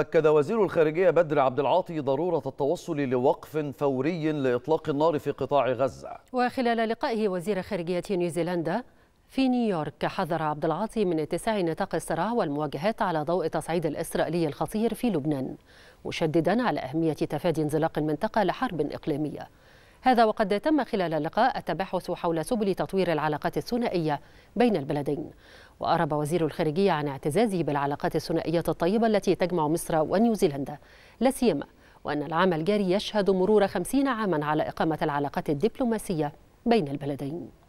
أكد وزير الخارجية بدر عبد العاطي ضرورة التوصل لوقف فوري لإطلاق النار في قطاع غزة وخلال لقائه وزير خارجية نيوزيلندا في نيويورك حذر عبد العاطي من اتساع نطاق الصراع والمواجهات على ضوء تصعيد الإسرائيلي الخطير في لبنان مشددا على أهمية تفادي انزلاق المنطقة لحرب إقليمية هذا وقد تم خلال اللقاء التباحث حول سبل تطوير العلاقات الثنائية بين البلدين وأعرب وزير الخارجية عن اعتزازه بالعلاقات الثنائية الطيبة التي تجمع مصر ونيوزيلندا لا سيما وأن العام الجاري يشهد مرور خمسين عاما على إقامة العلاقات الدبلوماسية بين البلدين